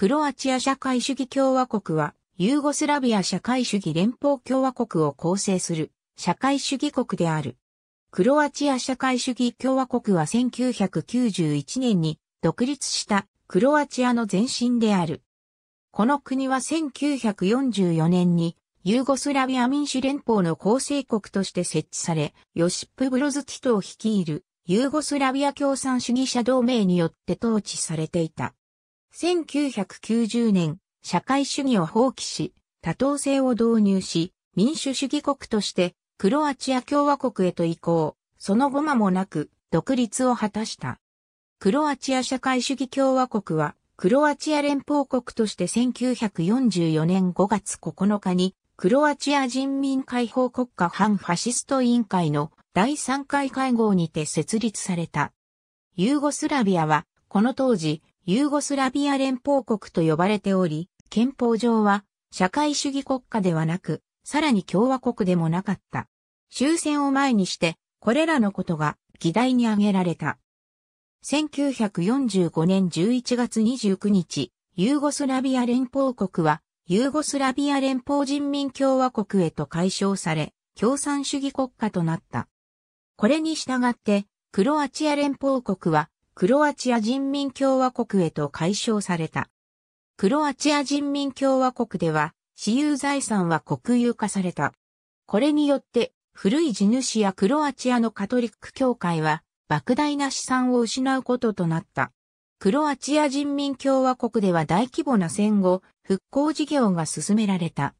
クロアチア社会主義共和国は、ユーゴスラビア社会主義連邦共和国を構成する社会主義国である。クロアチア社会主義共和国は1991年に独立したクロアチアの前身である。この国は1944年にユーゴスラビア民主連邦の構成国として設置され、ヨシップ・ブロズティトを率いるユーゴスラビア共産主義者同盟によって統治されていた。1990年、社会主義を放棄し、多党制を導入し、民主主義国としてクロアチア共和国へと移行、その後間もなく独立を果たした。クロアチア社会主義共和国は、クロアチア連邦国として1944年5月9日に、クロアチア人民解放国家反ファシスト委員会の第3回会合にて設立された。ユーゴスラビアは、この当時、ユーゴスラビア連邦国と呼ばれており、憲法上は社会主義国家ではなく、さらに共和国でもなかった。終戦を前にして、これらのことが議題に挙げられた。1945年11月29日、ユーゴスラビア連邦国は、ユーゴスラビア連邦人民共和国へと解消され、共産主義国家となった。これに従って、クロアチア連邦国は、クロアチア人民共和国へと解消された。クロアチア人民共和国では、私有財産は国有化された。これによって、古い地主やクロアチアのカトリック教会は、莫大な資産を失うこととなった。クロアチア人民共和国では大規模な戦後、復興事業が進められた。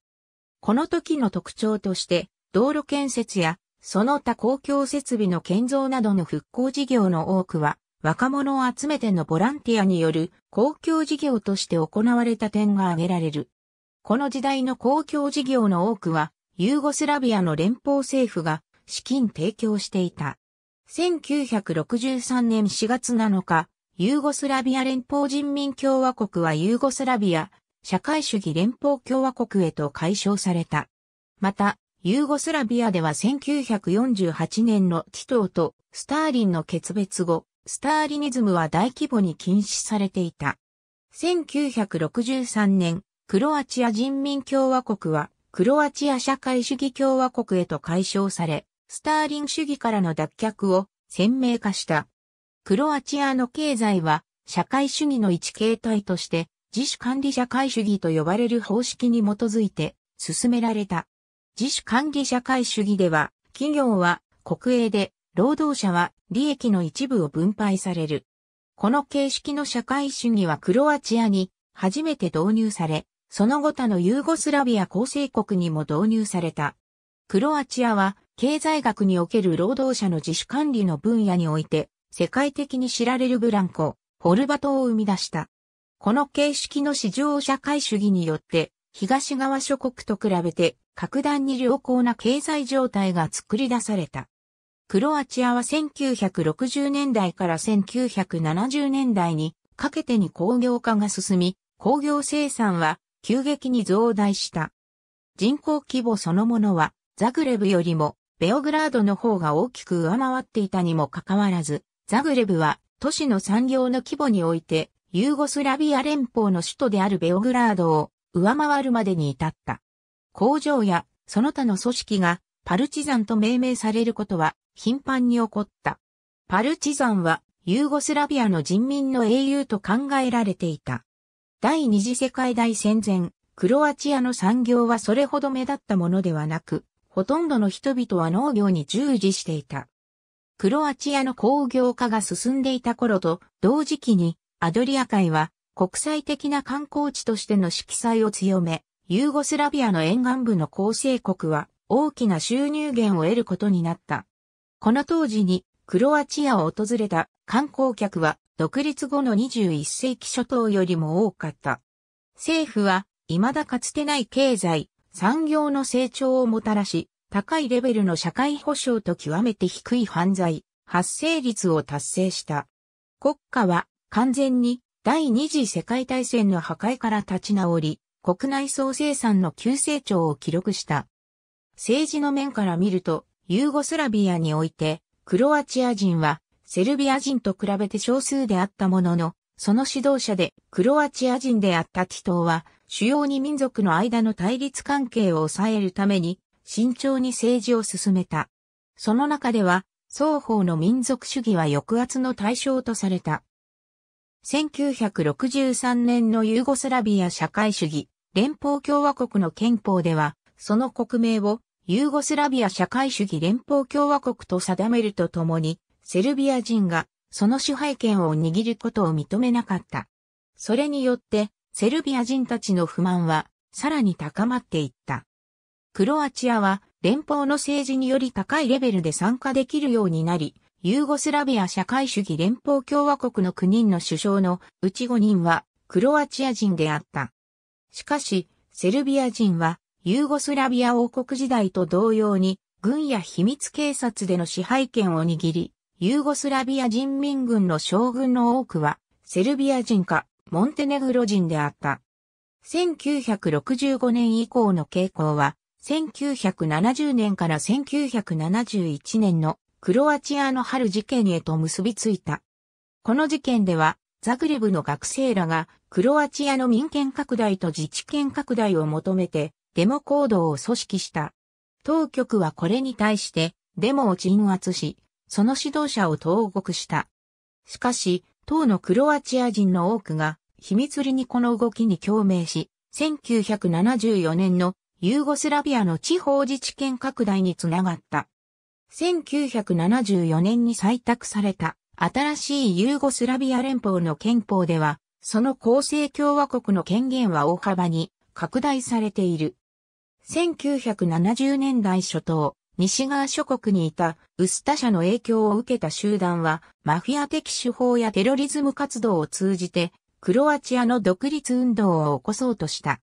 この時の特徴として、道路建設や、その他公共設備の建造などの復興事業の多くは、若者を集めてのボランティアによる公共事業として行われた点が挙げられる。この時代の公共事業の多くは、ユーゴスラビアの連邦政府が資金提供していた。1963年4月7日、ユーゴスラビア連邦人民共和国はユーゴスラビア社会主義連邦共和国へと解消された。また、ユーゴスラビアでは1948年のティトーとスターリンの決別後、スターリニズムは大規模に禁止されていた。1963年、クロアチア人民共和国は、クロアチア社会主義共和国へと解消され、スターリン主義からの脱却を鮮明化した。クロアチアの経済は、社会主義の一形態として、自主管理社会主義と呼ばれる方式に基づいて、進められた。自主管理社会主義では、企業は国営で労働者は利益の一部を分配される。この形式の社会主義はクロアチアに初めて導入され、その後他のユーゴスラビア構成国にも導入された。クロアチアは経済学における労働者の自主管理の分野において世界的に知られるブランコ、ホルバトを生み出した。この形式の市場社会主義によって東側諸国と比べて格段に良好な経済状態が作り出された。クロアチアは1960年代から1970年代にかけてに工業化が進み、工業生産は急激に増大した。人口規模そのものはザグレブよりもベオグラードの方が大きく上回っていたにもかかわらず、ザグレブは都市の産業の規模においてユーゴスラビア連邦の首都であるベオグラードを上回るまでに至った。工場やその他の組織がパルチザンと命名されることは頻繁に起こった。パルチザンはユーゴスラビアの人民の英雄と考えられていた。第二次世界大戦前、クロアチアの産業はそれほど目立ったものではなく、ほとんどの人々は農業に従事していた。クロアチアの工業化が進んでいた頃と同時期にアドリア海は国際的な観光地としての色彩を強め、ユーゴスラビアの沿岸部の構成国は大きな収入源を得ることになった。この当時にクロアチアを訪れた観光客は独立後の21世紀初頭よりも多かった。政府は未だかつてない経済、産業の成長をもたらし、高いレベルの社会保障と極めて低い犯罪、発生率を達成した。国家は完全に第二次世界大戦の破壊から立ち直り、国内総生産の急成長を記録した。政治の面から見ると、ユーゴスラビアにおいて、クロアチア人は、セルビア人と比べて少数であったものの、その指導者でクロアチア人であったティトーは、主要に民族の間の対立関係を抑えるために、慎重に政治を進めた。その中では、双方の民族主義は抑圧の対象とされた。1963年のユーゴスラビア社会主義、連邦共和国の憲法では、その国名をユーゴスラビア社会主義連邦共和国と定めるとともに、セルビア人がその支配権を握ることを認めなかった。それによって、セルビア人たちの不満は、さらに高まっていった。クロアチアは、連邦の政治により高いレベルで参加できるようになり、ユーゴスラビア社会主義連邦共和国の9人の首相のうち5人は、クロアチア人であった。しかし、セルビア人は、ユーゴスラビア王国時代と同様に、軍や秘密警察での支配権を握り、ユーゴスラビア人民軍の将軍の多くは、セルビア人か、モンテネグロ人であった。1965年以降の傾向は、1970年から1971年のクロアチアの春事件へと結びついた。この事件では、ザグレブの学生らがクロアチアの民権拡大と自治権拡大を求めてデモ行動を組織した。当局はこれに対してデモを鎮圧し、その指導者を投獄した。しかし、当のクロアチア人の多くが秘密裏にこの動きに共鳴し、1974年のユーゴスラビアの地方自治権拡大につながった。1974年に採択された新しいユーゴスラビア連邦の憲法では、その構成共和国の権限は大幅に拡大されている。1970年代初頭、西側諸国にいたウスタ社の影響を受けた集団は、マフィア的手法やテロリズム活動を通じて、クロアチアの独立運動を起こそうとした。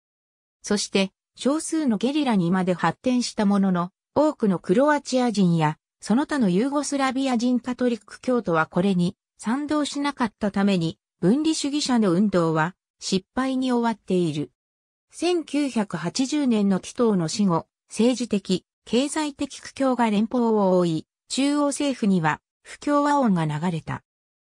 そして、少数のゲリラにまで発展したものの、多くのクロアチア人や、その他のユーゴスラビア人カトリック教徒はこれに賛同しなかったために、分離主義者の運動は失敗に終わっている。1980年のティトーの死後、政治的、経済的苦境が連邦を覆い、中央政府には不協和音が流れた。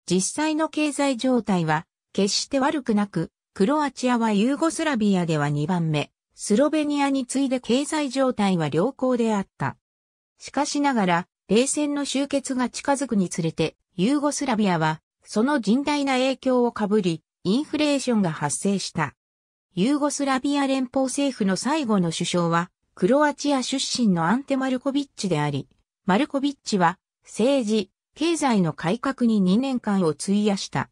実際の経済状態は決して悪くなく、クロアチアはユーゴスラビアでは2番目、スロベニアに次いで経済状態は良好であった。しかしながら、冷戦の終結が近づくにつれて、ユーゴスラビアは、その甚大な影響を被り、インフレーションが発生した。ユーゴスラビア連邦政府の最後の首相は、クロアチア出身のアンテ・マルコビッチであり、マルコビッチは、政治、経済の改革に2年間を費やした。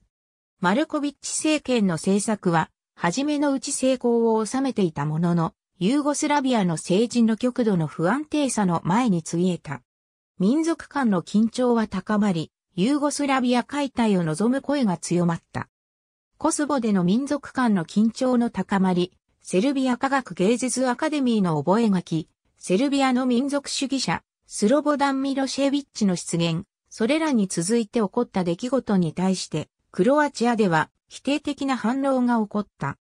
マルコビッチ政権の政策は、初めのうち成功を収めていたものの、ユーゴスラビアの政治の極度の不安定さの前についえた。民族間の緊張は高まり、ユーゴスラビア解体を望む声が強まった。コスボでの民族間の緊張の高まり、セルビア科学芸術アカデミーの覚書、セルビアの民族主義者、スロボダン・ミロシェビッチの出現、それらに続いて起こった出来事に対して、クロアチアでは否定的な反応が起こった。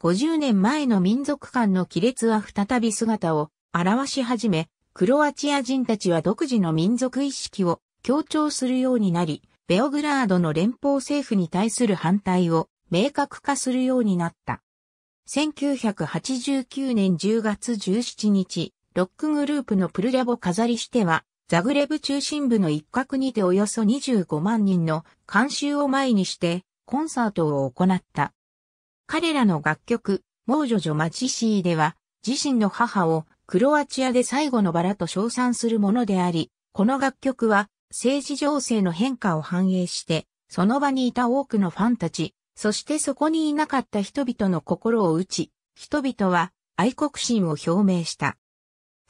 50年前の民族間の亀裂は再び姿を表し始め、クロアチア人たちは独自の民族意識を強調するようになり、ベオグラードの連邦政府に対する反対を明確化するようになった。1989年10月17日、ロックグループのプルリャボ飾りしては、ザグレブ中心部の一角にておよそ25万人の監修を前にしてコンサートを行った。彼らの楽曲、モージョジョマチシーでは、自身の母をクロアチアで最後のバラと称賛するものであり、この楽曲は政治情勢の変化を反映して、その場にいた多くのファンたち、そしてそこにいなかった人々の心を打ち、人々は愛国心を表明した。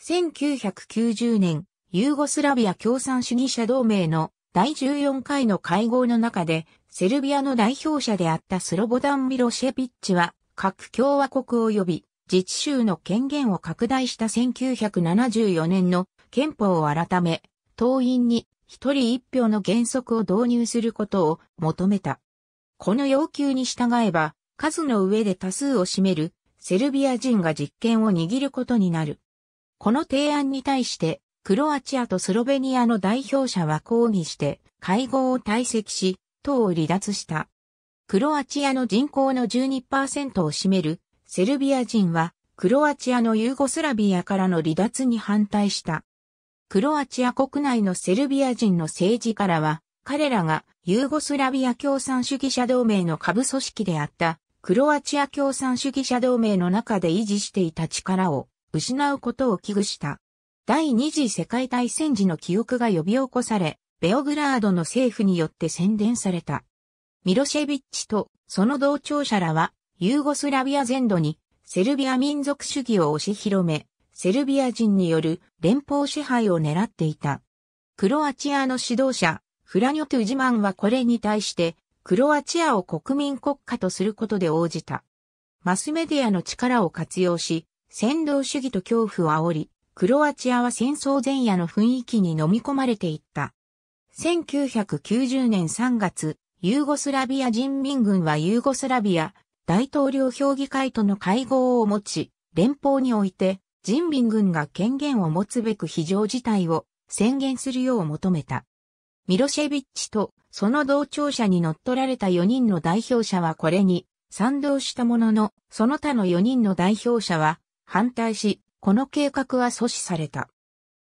1990年、ユーゴスラビア共産主義者同盟の第14回の会合の中で、セルビアの代表者であったスロボダン・ミロシェビッチは、各共和国及び自治州の権限を拡大した1974年の憲法を改め、党員に一人一票の原則を導入することを求めた。この要求に従えば、数の上で多数を占めるセルビア人が実権を握ることになる。この提案に対して、クロアチアとスロベニアの代表者は抗議して、会合を退席し、党を離脱した。クロアチアの人口の12%を占めるセルビア人は、クロアチアのユーゴスラビアからの離脱に反対した。クロアチア国内のセルビア人の政治からは、彼らがユーゴスラビア共産主義者同盟の下部組織であったクロアチア共産主義者同盟の中で維持していた力を失うことを危惧した。第二次世界大戦時の記憶が呼び起こされ、ベオグラードの政府によって宣伝された。ミロシェビッチとその同調者らはユーゴスラビア全土にセルビア民族主義を押し広め、セルビア人による連邦支配を狙っていた。クロアチアの指導者、フラニョトゥジマンはこれに対して、クロアチアを国民国家とすることで応じた。マスメディアの力を活用し、先導主義と恐怖を煽り、クロアチアは戦争前夜の雰囲気に飲み込まれていった。1990年3月、ユーゴスラビア人民軍はユーゴスラビア大統領評議会との会合を持ち、連邦において人民軍が権限を持つべく非常事態を宣言するよう求めた。ミロシェビッチとその同調者に乗っ取られた4人の代表者はこれに賛同したものの、その他の4人の代表者は反対し、この計画は阻止された。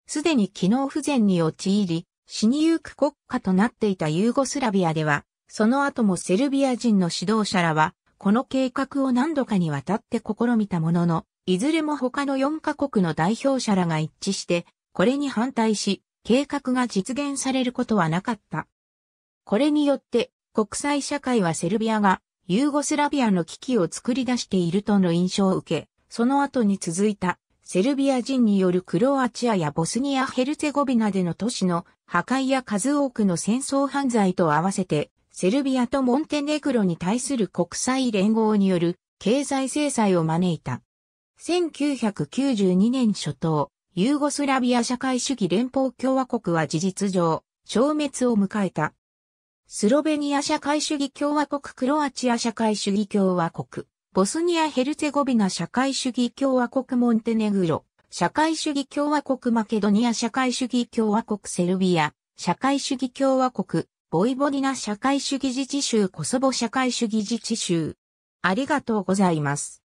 すでに機能不全に陥り、死にゆく国家となっていたユーゴスラビアでは、その後もセルビア人の指導者らはこの計画を何度かにわたって試みたものの、いずれも他の4カ国の代表者らが一致して、これに反対し、計画が実現されることはなかった。これによって、国際社会はセルビアがユーゴスラビアの危機を作り出しているとの印象を受け、その後に続いたセルビア人によるクロアチアやボスニア・ヘルツェゴビナでの都市の破壊や数多くの戦争犯罪と合わせてセルビアとモンテネグロに対する国際連合による経済制裁を招いた。1992年初頭、ユーゴスラビア社会主義連邦共和国は事実上、消滅を迎えた。スロベニア社会主義共和国クロアチア社会主義共和国、ボスニア・ヘルツェゴビナ社会主義共和国モンテネグロ、社会主義共和国マケドニア社会主義共和国セルビア、社会主義共和国ボイボディナ社会主義自治州コソボ社会主義自治州。ありがとうございます。